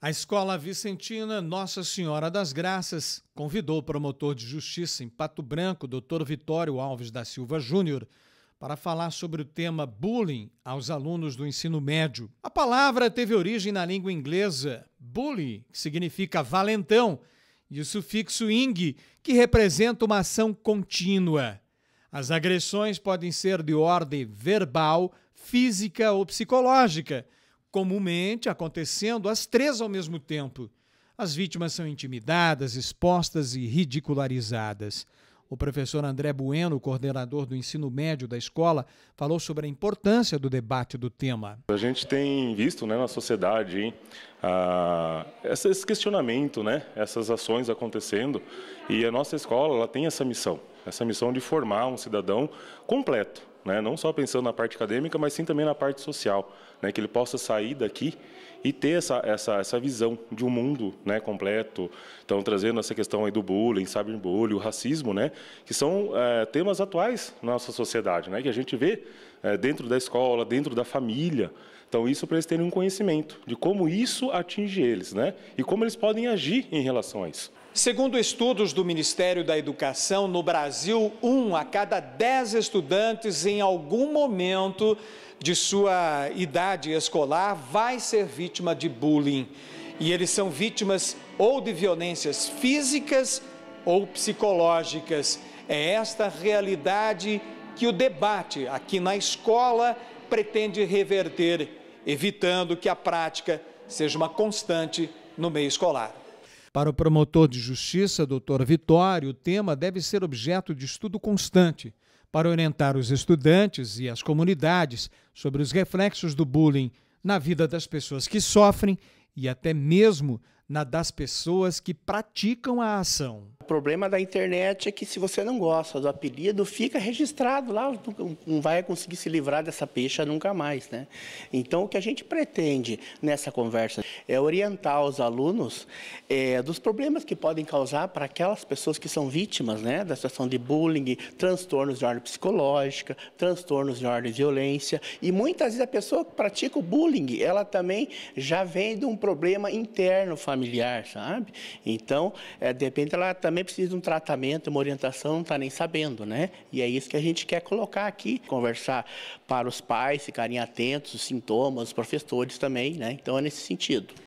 A Escola Vicentina Nossa Senhora das Graças convidou o promotor de justiça em Pato Branco, Dr. Vitório Alves da Silva Júnior, para falar sobre o tema bullying aos alunos do ensino médio. A palavra teve origem na língua inglesa bully, que significa valentão, e o sufixo ing, que representa uma ação contínua. As agressões podem ser de ordem verbal, física ou psicológica comumente acontecendo as três ao mesmo tempo. As vítimas são intimidadas, expostas e ridicularizadas. O professor André Bueno, coordenador do ensino médio da escola, falou sobre a importância do debate do tema. A gente tem visto né, na sociedade hein, esse questionamento, né, essas ações acontecendo, e a nossa escola ela tem essa missão, essa missão de formar um cidadão completo, né? não só pensando na parte acadêmica, mas sim também na parte social, né? que ele possa sair daqui e ter essa, essa, essa visão de um mundo né, completo. Então, trazendo essa questão aí do bullying, cyberbullying, o racismo, né? que são é, temas atuais na nossa sociedade, né? que a gente vê é, dentro da escola, dentro da família. Então, isso para eles terem um conhecimento de como isso atinge eles, né? E como eles podem agir em relação a isso. Segundo estudos do Ministério da Educação, no Brasil, um a cada dez estudantes, em algum momento de sua idade escolar, vai ser vítima de bullying. E eles são vítimas ou de violências físicas ou psicológicas. É esta realidade que o debate aqui na escola pretende reverter, evitando que a prática seja uma constante no meio escolar. Para o promotor de justiça, doutor Vitório, o tema deve ser objeto de estudo constante para orientar os estudantes e as comunidades sobre os reflexos do bullying na vida das pessoas que sofrem e até mesmo na das pessoas que praticam a ação problema da internet é que se você não gosta do apelido, fica registrado lá, não vai conseguir se livrar dessa peixa nunca mais, né? Então, o que a gente pretende nessa conversa é orientar os alunos é, dos problemas que podem causar para aquelas pessoas que são vítimas, né, da situação de bullying, transtornos de ordem psicológica, transtornos de ordem de violência e muitas vezes a pessoa que pratica o bullying, ela também já vem de um problema interno familiar, sabe? Então, é, de repente ela também precisa de um tratamento, uma orientação, não está nem sabendo, né? E é isso que a gente quer colocar aqui, conversar para os pais, ficarem atentos, os sintomas, os professores também, né? Então é nesse sentido.